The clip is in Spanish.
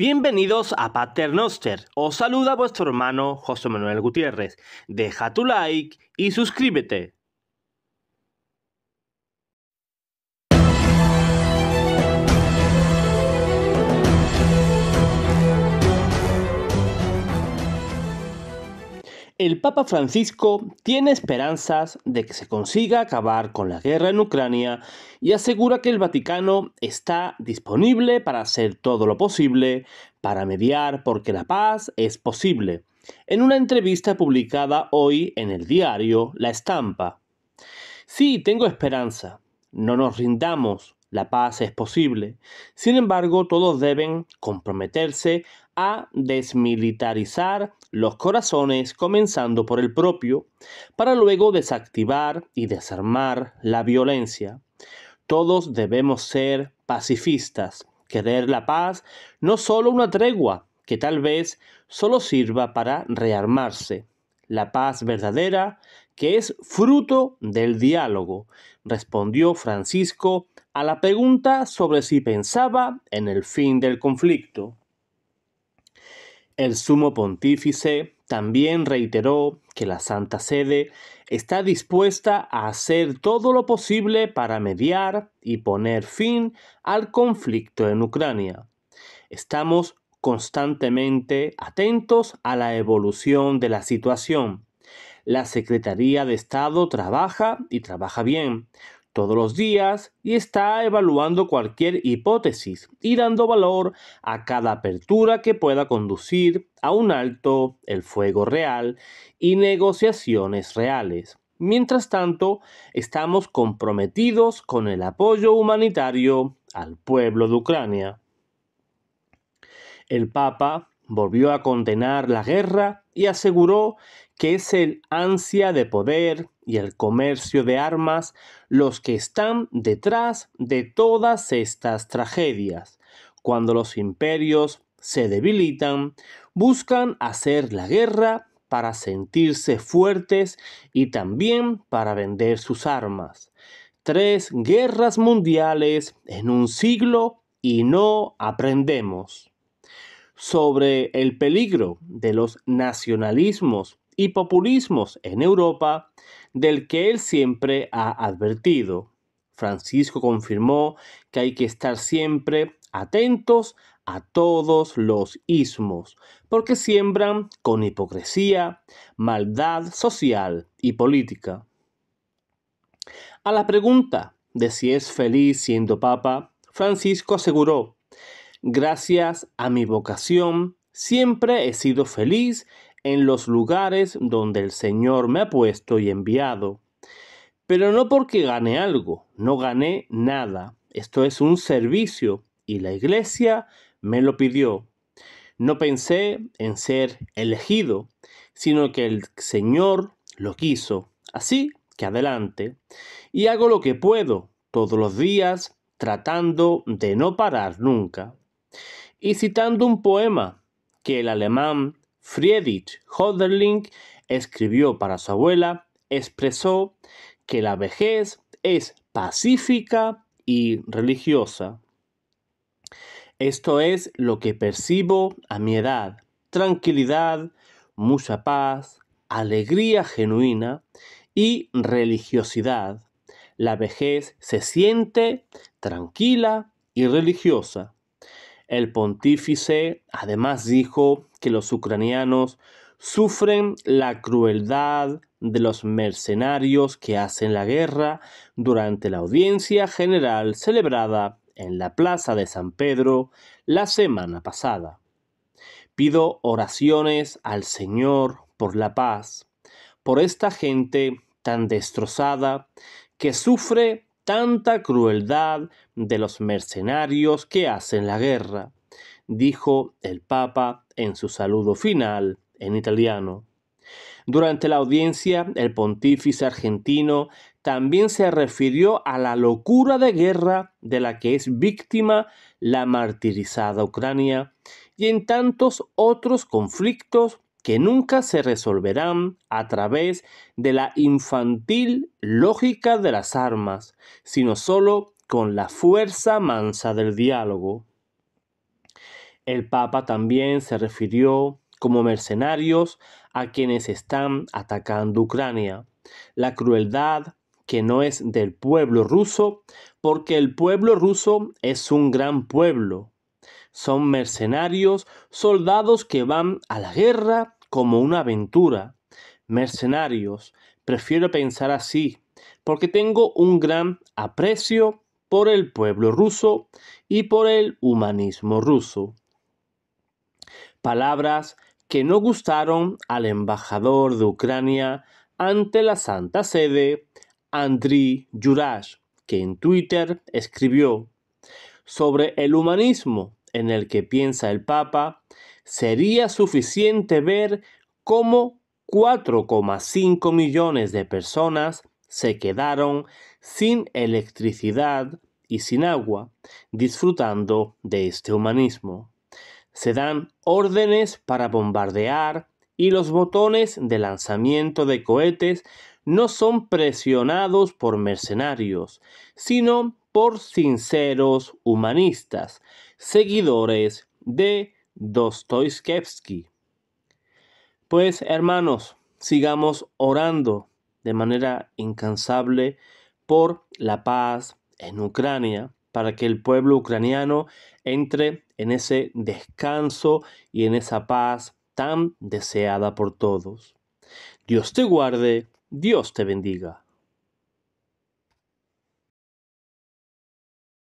Bienvenidos a Paternoster. Os saluda vuestro hermano José Manuel Gutiérrez. Deja tu like y suscríbete. El Papa Francisco tiene esperanzas de que se consiga acabar con la guerra en Ucrania y asegura que el Vaticano está disponible para hacer todo lo posible para mediar porque la paz es posible. En una entrevista publicada hoy en el diario La Estampa. Sí, tengo esperanza. No nos rindamos. La paz es posible. Sin embargo, todos deben comprometerse a desmilitarizar los corazones comenzando por el propio, para luego desactivar y desarmar la violencia. Todos debemos ser pacifistas, querer la paz, no solo una tregua, que tal vez solo sirva para rearmarse. La paz verdadera, que es fruto del diálogo, respondió Francisco a la pregunta sobre si pensaba en el fin del conflicto. El sumo pontífice también reiteró que la Santa Sede está dispuesta a hacer todo lo posible para mediar y poner fin al conflicto en Ucrania. Estamos constantemente atentos a la evolución de la situación. La Secretaría de Estado trabaja y trabaja bien todos los días y está evaluando cualquier hipótesis y dando valor a cada apertura que pueda conducir a un alto el fuego real y negociaciones reales. Mientras tanto, estamos comprometidos con el apoyo humanitario al pueblo de Ucrania. El Papa volvió a condenar la guerra y aseguró que es el ansia de poder y el comercio de armas los que están detrás de todas estas tragedias. Cuando los imperios se debilitan, buscan hacer la guerra para sentirse fuertes y también para vender sus armas. Tres guerras mundiales en un siglo y no aprendemos. Sobre el peligro de los nacionalismos y populismos en Europa, del que él siempre ha advertido. Francisco confirmó que hay que estar siempre atentos a todos los ismos, porque siembran con hipocresía, maldad social y política. A la pregunta de si es feliz siendo papa, Francisco aseguró, gracias a mi vocación, siempre he sido feliz en los lugares donde el Señor me ha puesto y enviado. Pero no porque gané algo, no gané nada. Esto es un servicio y la iglesia me lo pidió. No pensé en ser elegido, sino que el Señor lo quiso. Así que adelante. Y hago lo que puedo todos los días, tratando de no parar nunca. Y citando un poema que el alemán Friedrich Hölderling escribió para su abuela, expresó que la vejez es pacífica y religiosa. Esto es lo que percibo a mi edad. Tranquilidad, mucha paz, alegría genuina y religiosidad. La vejez se siente tranquila y religiosa. El pontífice además dijo que los ucranianos sufren la crueldad de los mercenarios que hacen la guerra durante la audiencia general celebrada en la Plaza de San Pedro la semana pasada. Pido oraciones al Señor por la paz, por esta gente tan destrozada que sufre tanta crueldad de los mercenarios que hacen la guerra dijo el Papa en su saludo final en italiano. Durante la audiencia, el pontífice argentino también se refirió a la locura de guerra de la que es víctima la martirizada Ucrania y en tantos otros conflictos que nunca se resolverán a través de la infantil lógica de las armas, sino solo con la fuerza mansa del diálogo. El Papa también se refirió como mercenarios a quienes están atacando Ucrania. La crueldad que no es del pueblo ruso, porque el pueblo ruso es un gran pueblo. Son mercenarios, soldados que van a la guerra como una aventura. Mercenarios, prefiero pensar así, porque tengo un gran aprecio por el pueblo ruso y por el humanismo ruso palabras que no gustaron al embajador de Ucrania ante la Santa Sede, Andriy Yurash, que en Twitter escribió sobre el humanismo en el que piensa el Papa, sería suficiente ver cómo 4,5 millones de personas se quedaron sin electricidad y sin agua, disfrutando de este humanismo se dan órdenes para bombardear y los botones de lanzamiento de cohetes no son presionados por mercenarios, sino por sinceros humanistas, seguidores de Dostoyevsky. Pues hermanos, sigamos orando de manera incansable por la paz en Ucrania para que el pueblo ucraniano entre en ese descanso y en esa paz tan deseada por todos. Dios te guarde, Dios te bendiga.